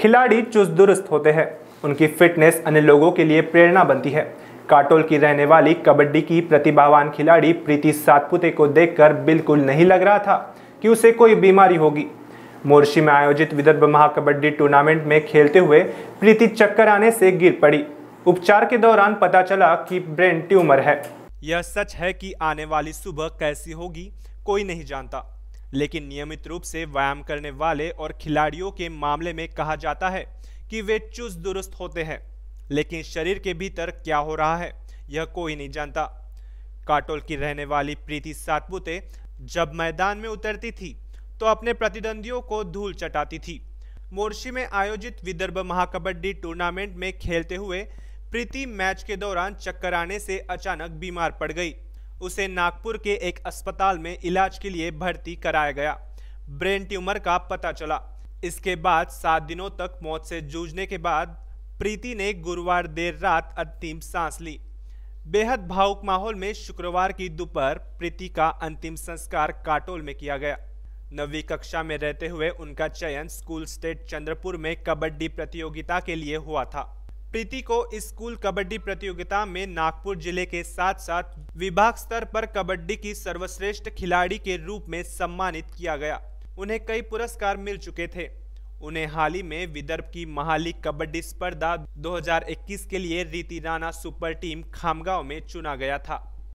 खिलाड़ी चुस्त दुरुस्त होते हैं उनकी फिटनेस अन्य लोगों के लिए प्रेरणा बनती है काटोल की रहने वाली कबड्डी की प्रतिभावान खिलाड़ी प्रीति सातपुते को देखकर बिल्कुल नहीं लग रहा था कि उसे कोई बीमारी होगी मोर्शी में आयोजित विदर्भ महाकबड्डी टूर्नामेंट में खेलते हुए प्रीति चक्कर आने से गिर पड़ी उपचार के दौरान पता चला कि ब्रेन ट्यूमर है यह सच है कि आने वाली सुबह कैसी होगी कोई नहीं जानता लेकिन नियमित रूप से व्यायाम करने वाले और खिलाड़ियों के मामले में कहा जाता है कि वे चुस्त दुरुस्त होते हैं लेकिन शरीर के भीतर क्या हो रहा है यह कोई नहीं जानता काटोल की रहने वाली प्रीति सातपुते जब मैदान में उतरती थी तो अपने प्रतिद्वंदियों को धूल चटाती थी मोर्शी में आयोजित विदर्भ महाकबड्डी टूर्नामेंट में खेलते हुए प्रीति मैच के दौरान चक्कर आने से अचानक बीमार पड़ गई उसे नागपुर के एक अस्पताल में इलाज के लिए भर्ती कराया गया ब्रेन ट्यूमर का पता चला इसके बाद सात दिनों तक मौत से जूझने के बाद प्रीति ने गुरुवार देर रात अंतिम सांस ली बेहद भावुक माहौल में शुक्रवार की दोपहर प्रीति का अंतिम संस्कार काटोल में किया गया नवी कक्षा में रहते हुए उनका चयन स्कूल स्टेट चंद्रपुर में कबड्डी प्रतियोगिता के लिए हुआ था प्रीति को स्कूल कबड्डी प्रतियोगिता में नागपुर जिले के साथ साथ विभाग स्तर पर कबड्डी की सर्वश्रेष्ठ खिलाड़ी के रूप में सम्मानित किया गया उन्हें कई पुरस्कार मिल चुके थे उन्हें हाल ही में विदर्भ की महालीग कबड्डी स्पर्धा 2021 के लिए रीति राणा सुपर टीम खामगांव में चुना गया था